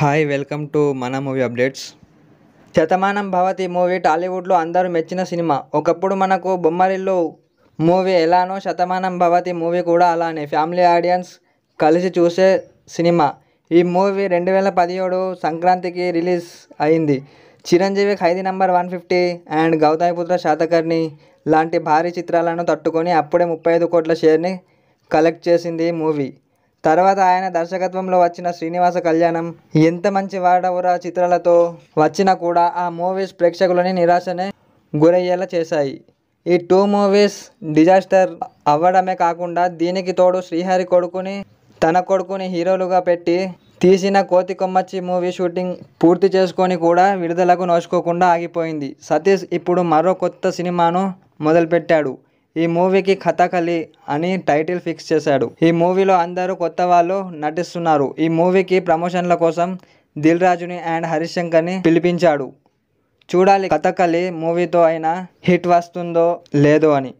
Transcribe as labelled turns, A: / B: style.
A: hi welcome to మన movie updates Shatamanam Bhavati movie టాలీవుడ్లో అందరూ మెచ్చిన సినిమా ఒకప్పుడు మనకు బొమ్మరిల్లు మూవీ ఎలానో శతమానం భవతి మూవీ కూడా అలానే ఫ్యామిలీ ఆడియన్స్ కలిసి చూసే సినిమా ఈ మూవీ రెండు వేల పదిహేడు సంక్రాంతికి రిలీజ్ అయింది Chiranjeevi Khaidi number one fifty and Gautamiputra Satakarni లాంటి భారీ చిత్రాలను తట్టుకొని అప్పుడే ముప్పై ఐదు కోట్ల షేర్ని కలెక్ట్ చేసింది ఈ మూవీ తర్వాత ఆయన దర్శకత్వంలో వచ్చిన శ్రీనివాస కళ్యాణం ఎంత మంచి వాడవరా చిత్రాలతో వచ్చినా కూడా ఆ మూవీస్ ప్రేక్షకులని నిరాశనే గురయ్యేలా చేశాయి ఈ టూ మూవీస్ డిజాస్టర్ అవ్వడమే కాకుండా దీనికి తోడు శ్రీహరి కొడుకుని తన కొడుకుని హీరోలుగా పెట్టి తీసిన కోతి కొమ్మచ్చి మూవీ షూటింగ్ పూర్తి చేసుకొని కూడా విడుదలకు నోచుకోకుండా ఆగిపోయింది సతీష్ ఇప్పుడు మరో కొత్త సినిమాను మొదలుపెట్టాడు ఈ మూవీకి కథకలి అని టైటిల్ ఫిక్స్ చేశాడు ఈ మూవీలో అందరూ కొత్త వాళ్ళు నటిస్తున్నారు ఈ మూవీకి ప్రమోషన్ల కోసం దిల్ రాజుని అండ్ హరిశంకర్ని పిలిపించాడు చూడాలి
B: కథకలి మూవీతో అయినా హిట్ వస్తుందో లేదో అని